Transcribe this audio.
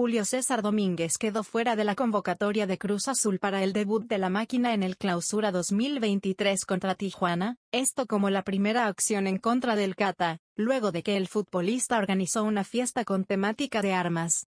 Julio César Domínguez quedó fuera de la convocatoria de Cruz Azul para el debut de la máquina en el Clausura 2023 contra Tijuana, esto como la primera acción en contra del Cata, luego de que el futbolista organizó una fiesta con temática de armas.